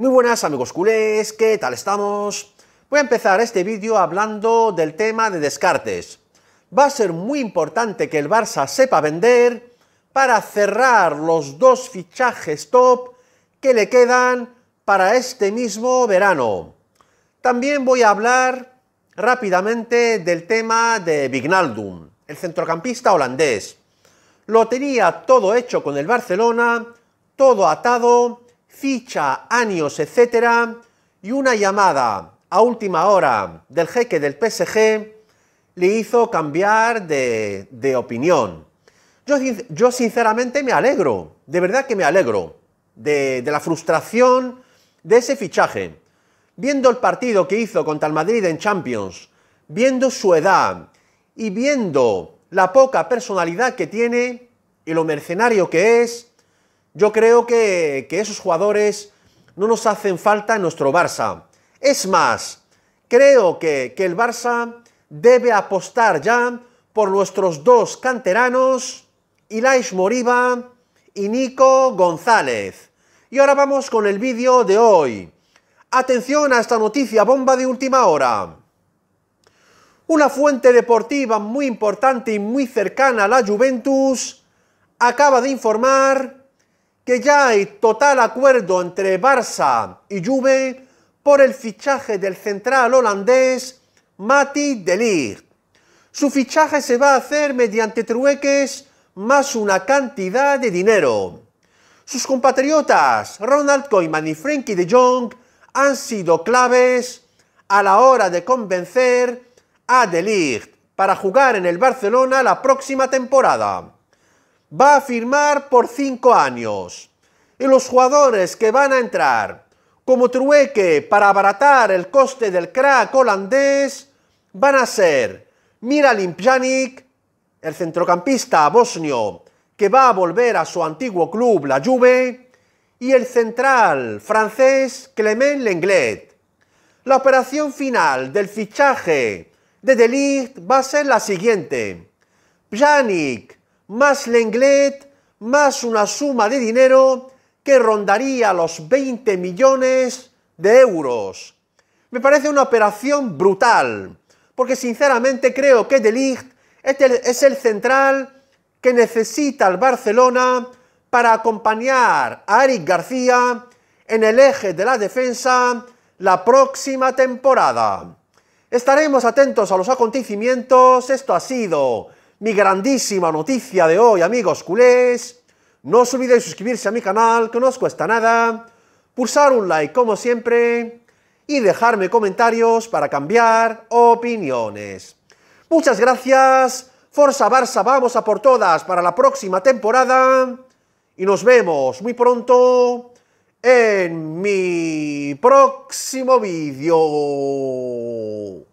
Muy buenas amigos culés, ¿qué tal estamos? Voy a empezar este vídeo hablando del tema de Descartes. Va a ser muy importante que el Barça sepa vender para cerrar los dos fichajes top que le quedan para este mismo verano. También voy a hablar rápidamente del tema de Vignaldum, el centrocampista holandés. Lo tenía todo hecho con el Barcelona, todo atado ficha, años, etcétera, y una llamada a última hora del jeque del PSG le hizo cambiar de, opinión. Yo, sinceramente me alegro, de verdad que me alegro de la frustración de ese fichaje. Viendo el partido que hizo contra el Madrid en Champions, viendo su edad y viendo la poca personalidad que tiene y lo mercenario que es, yo creo que, esos jugadores no nos hacen falta en nuestro Barça. Es más, creo que, el Barça debe apostar ya por nuestros dos canteranos, Ilaish Moriba y Nico González. Y ahora vamos con el vídeo de hoy. Atención a esta noticia bomba de última hora. Una fuente deportiva muy importante y muy cercana a la Juventus acaba de informar que ya hay total acuerdo entre Barça y Juve por el fichaje del central holandés Mati de Ligt. Su fichaje se va a hacer mediante trueques más una cantidad de dinero. Sus compatriotas Ronald Koeman y Frankie de Jong han sido claves a la hora de convencer a De Ligt para jugar en el Barcelona la próxima temporada va a firmar por cinco años. Y los jugadores que van a entrar como trueque para abaratar el coste del crack holandés van a ser Miralim Pjanic, el centrocampista bosnio que va a volver a su antiguo club, la Juve, y el central francés Clement Lenglet. La operación final del fichaje de Delict va a ser la siguiente. Pjanic más Lenglet, más una suma de dinero que rondaría los 20 millones de euros. Me parece una operación brutal, porque sinceramente creo que De Ligt es el central que necesita el Barcelona para acompañar a Eric García en el eje de la defensa la próxima temporada. Estaremos atentos a los acontecimientos. Esto ha sido mi grandísima noticia de hoy, amigos culés. No os olvidéis suscribirse a mi canal, que no os cuesta nada, pulsar un like como siempre y dejarme comentarios para cambiar opiniones. Muchas gracias, Forza Barça, vamos a por todas para la próxima temporada y nos vemos muy pronto en mi próximo vídeo.